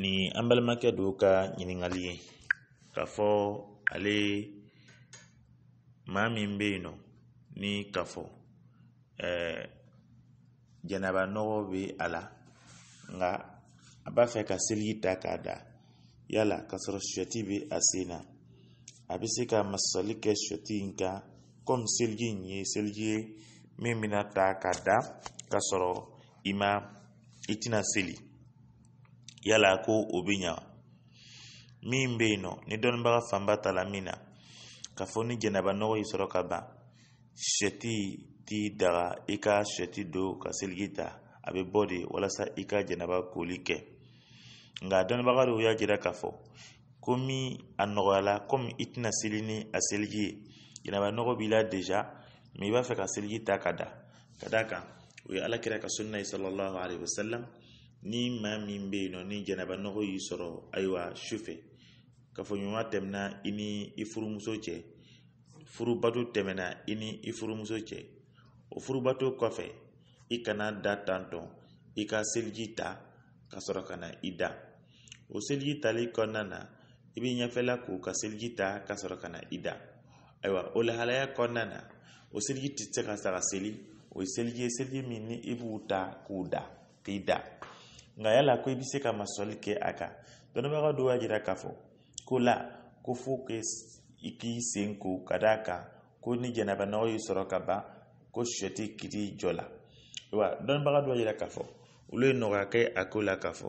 ni an balimakɛ dɔw ka ɲininkali ye k'a fɔ ale maa min bɛ yen nɔ ni k'a fɔ jɛnɛba nɔgɔ bɛ a la nka a b'a fɛ ka seli ta k'a da yala k'a sɔrɔ sɔti bɛ a sen na a bɛ se ka masali kɛ sɔti in kan komi seliji in ye seliji ye min bɛna ta k'a da k'a sɔrɔ i ma i tɛna seli yala ko o bɛ ɲa min bɛ yen nɔ ni dɔnnibaga fanba ta la min na k'a fɔ ni jɛnɛba nɔgɔ y'i sɔrɔ ka ban sɛti t'i daga i ka sɛti don ka seliki ta a bɛ bɔ de walasa i ka jɛnɛba koli kɛ nka dɔnnibaga dɔw y'a jira k'a fɔ komi a nɔgɔyala komi i tɛna seli ni a seliki ye jɛnɛba nɔgɔ b'i la deja mɛ i b'a fɛ ka seliki ta ka da ka d'a kan o ye alakira ka sunna ye sallallahu alaihi wasallam ni maa min bɛ yen nɔ ni jɛnɛba nɔgɔ y'i sɔrɔ ayiwa sufɛ kafoɲɔgɔnya tɛmɛna i ni i furumuso cɛ furubato tɛmɛna i ni i furumuso cɛ o furubato kɔfɛ i kana da tantɔn i ka seliji ta ka sɔrɔ ka na i da o seliji tali kɔnɔna na i bɛ ɲɛfɛla ko ka seliji ta ka sɔrɔ ka na i da ayiwa o lahalaya kɔnɔna na o seliji tɛ se ka saga seli o ye seliji ye seliji min ni i b'u ta k'u da k'i da nga yala ko ibise ka masoli ke aka kan dɔnnibaga dɔ y'a jira k'a fɔ ko la ko fo i k'i sen ko ka daa ko ni ba no yisoro ka ba ko sɛti kiti jola wa don ba do yira k'a fo olu ye nɔgɔya kɛ a ko k'a fo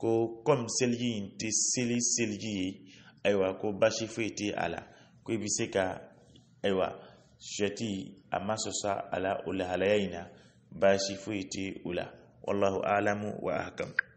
ko kom selji in tɛ seli seliji ye ayiwa ko bashi foyi ala ko ibise ka ayiwa sɛti a ma sɔsɔ a la o lahalaya in na والله أعلم وأحكم